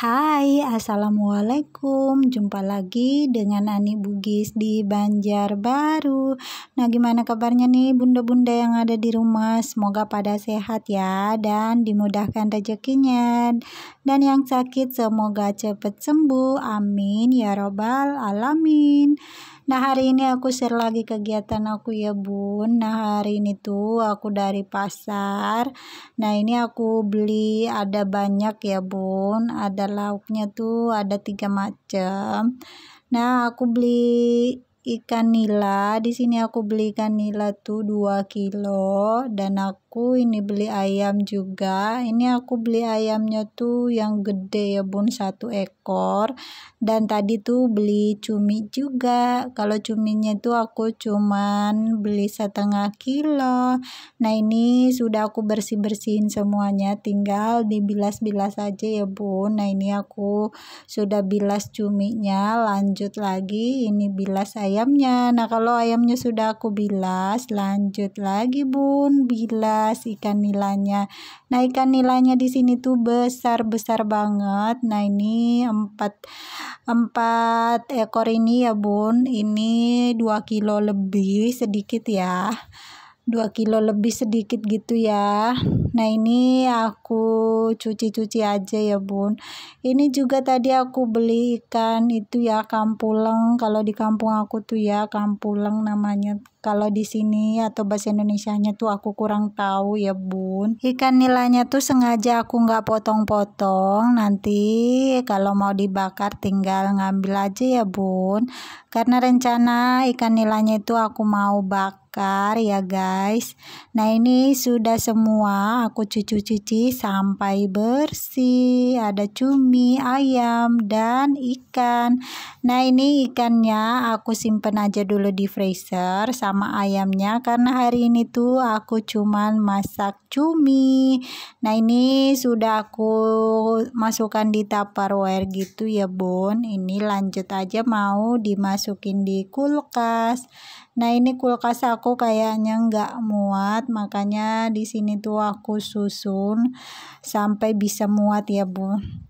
Hai, Assalamualaikum. Jumpa lagi dengan Ani Bugis di Banjarbaru. Nah, gimana kabarnya nih bunda-bunda yang ada di rumah? Semoga pada sehat ya dan dimudahkan rezekinya. Dan yang sakit semoga cepat sembuh. Amin ya robbal alamin. Nah hari ini aku share lagi kegiatan aku ya bun Nah hari ini tuh aku dari pasar Nah ini aku beli ada banyak ya bun pun ada lauknya tuh ada tiga macam nah aku beli ikan nila di sini aku beli ikan nila tuh 2 kilo dan aku aku ini beli ayam juga ini aku beli ayamnya tuh yang gede ya bun satu ekor dan tadi tuh beli cumi juga kalau cuminya tuh aku cuman beli setengah kilo nah ini sudah aku bersih-bersihin semuanya tinggal dibilas-bilas aja ya bun nah ini aku sudah bilas cuminya lanjut lagi ini bilas ayamnya nah kalau ayamnya sudah aku bilas lanjut lagi bun bilas jelas ikan nilanya. Nah, ikan nilanya di sini tuh besar-besar banget. Nah, ini 4 4 ekor ini ya, Bun. Ini 2 kilo lebih sedikit ya. 2 kilo lebih sedikit gitu ya nah ini aku cuci-cuci aja ya bun ini juga tadi aku beli ikan itu ya kampuleng kalau di kampung aku tuh ya kampuleng namanya kalau di sini atau bahasa Indonesia-nya tuh aku kurang tahu ya bun ikan nilainya tuh sengaja aku nggak potong-potong nanti kalau mau dibakar tinggal ngambil aja ya bun karena rencana ikan nilainya itu aku mau bakar ya guys nah ini sudah semua aku cuci-cuci sampai bersih ada cumi ayam dan ikan nah ini ikannya aku simpen aja dulu di freezer sama ayamnya karena hari ini tuh aku cuman masak cumi nah ini sudah aku masukkan di tupperware gitu ya bun ini lanjut aja mau dimasukin di kulkas nah ini kulkas aku kayaknya nggak muat makanya di sini tuh aku susun sampai bisa muat ya bun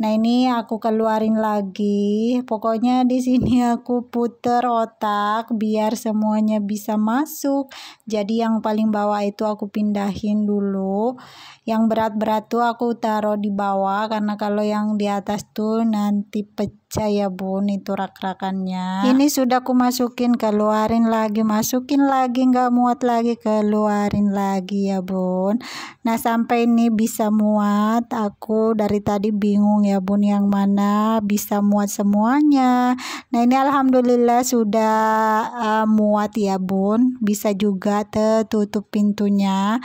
Nah, ini aku keluarin lagi. Pokoknya di sini aku puter otak biar semuanya bisa masuk. Jadi yang paling bawah itu aku pindahin dulu. Yang berat-berat tuh aku taruh di bawah karena kalau yang di atas tuh nanti pecah aja ya bun itu rak-rakannya ini sudah aku masukin keluarin lagi masukin lagi nggak muat lagi keluarin lagi ya bun nah sampai ini bisa muat aku dari tadi bingung ya bun yang mana bisa muat semuanya nah ini alhamdulillah sudah uh, muat ya bun bisa juga tertutup pintunya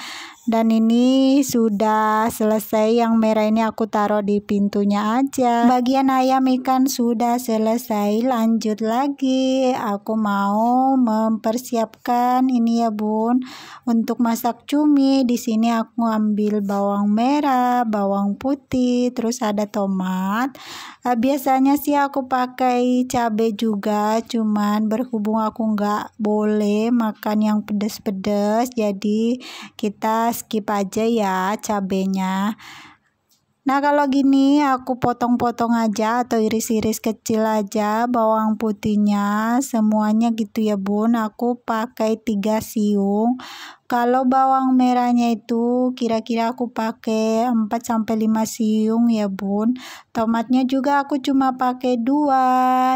dan ini sudah selesai yang merah ini aku taruh di pintunya aja bagian ayam ikan sudah selesai lanjut lagi aku mau mempersiapkan ini ya bun untuk masak cumi di sini aku ambil bawang merah bawang putih terus ada tomat eh, biasanya sih aku pakai cabai juga cuman berhubung aku nggak boleh makan yang pedes-pedes jadi kita skip aja ya cabenya. Nah kalau gini aku potong-potong aja atau iris-iris kecil aja bawang putihnya semuanya gitu ya bun aku pakai 3 siung kalau bawang merahnya itu kira-kira aku pakai 4-5 siung ya bun tomatnya juga aku cuma pakai dua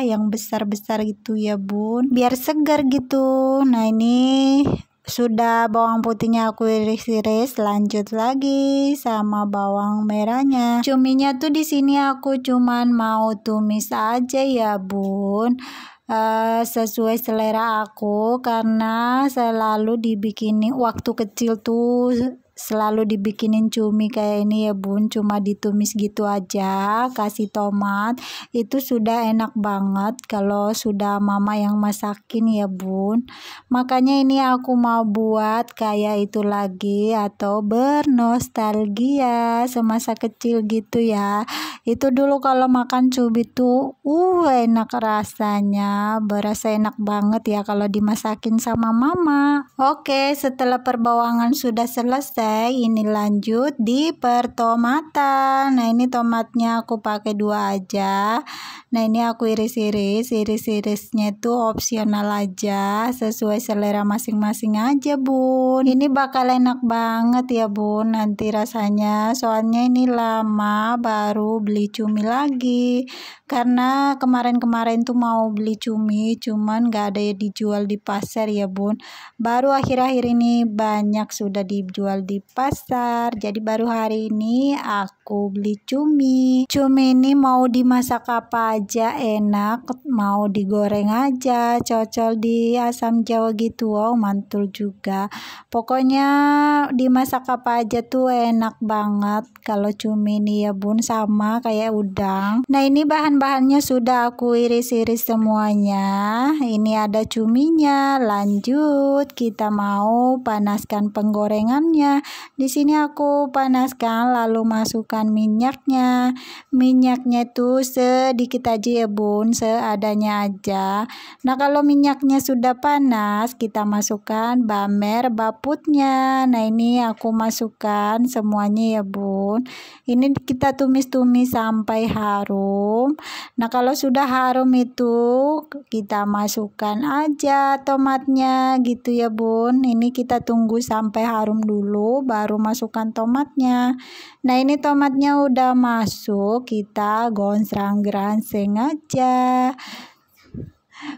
yang besar-besar gitu ya bun biar segar gitu nah ini sudah bawang putihnya aku iris-iris, lanjut lagi sama bawang merahnya. Cuminya tuh di sini aku cuman mau tumis aja ya, Bun. Uh, sesuai selera aku karena selalu dibikini waktu kecil tuh selalu dibikinin cumi kayak ini ya bun cuma ditumis gitu aja kasih tomat itu sudah enak banget kalau sudah mama yang masakin ya bun makanya ini aku mau buat kayak itu lagi atau bernostalgia semasa kecil gitu ya itu dulu kalau makan cumi tuh uh enak rasanya berasa enak banget ya kalau dimasakin sama mama oke setelah perbawangan sudah selesai selesai ini lanjut di pertomatan nah ini tomatnya aku pakai dua aja nah ini aku iris-iris iris-irisnya itu opsional aja sesuai selera masing-masing aja bun ini bakal enak banget ya bun nanti rasanya soalnya ini lama baru beli cumi lagi karena kemarin-kemarin tuh mau beli cumi cuman gak ada yang dijual di pasar ya bun baru akhir-akhir ini banyak sudah dijual di pasar. Jadi baru hari ini aku beli cumi. Cumi ini mau dimasak apa aja enak, mau digoreng aja, cocol di asam jawa gitu. Wow, mantul juga. Pokoknya dimasak apa aja tuh enak banget kalau cumi ini ya Bun sama kayak udang. Nah, ini bahan-bahannya sudah aku iris-iris semuanya. Ini ada cuminya. Lanjut kita mau panaskan penggorengannya. Di sini aku panaskan lalu masukkan minyaknya. Minyaknya itu sedikit aja ya bun, seadanya aja. Nah kalau minyaknya sudah panas, kita masukkan bamer baputnya. Nah ini aku masukkan semuanya ya bun daun. Ini kita tumis-tumis sampai harum. Nah, kalau sudah harum itu kita masukkan aja tomatnya gitu ya, Bun. Ini kita tunggu sampai harum dulu baru masukkan tomatnya. Nah, ini tomatnya udah masuk, kita gonsrang gransing aja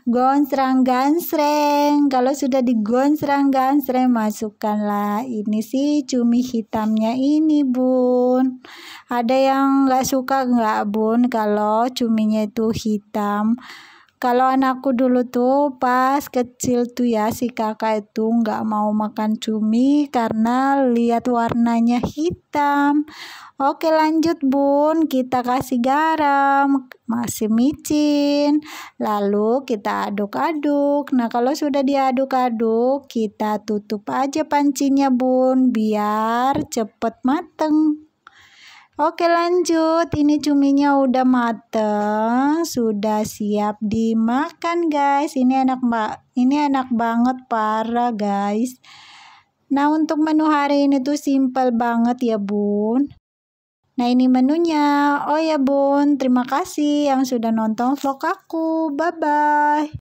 gonsrang gansreng kalau sudah digonsrang gansreng masukkanlah ini sih cumi hitamnya ini bun ada yang nggak suka nggak bun kalau cuminya itu hitam kalau anakku dulu tuh pas kecil tuh ya si kakak itu nggak mau makan cumi karena lihat warnanya hitam. Oke lanjut bun, kita kasih garam, masih micin, lalu kita aduk-aduk. Nah kalau sudah diaduk-aduk kita tutup aja pancinya bun biar cepet mateng. Oke lanjut, ini cuminya udah mateng, sudah siap dimakan guys. Ini enak mbak, ini enak banget para guys. Nah untuk menu hari ini tuh simple banget ya bun. Nah ini menunya. Oh ya bun, terima kasih yang sudah nonton vlog aku. Bye bye.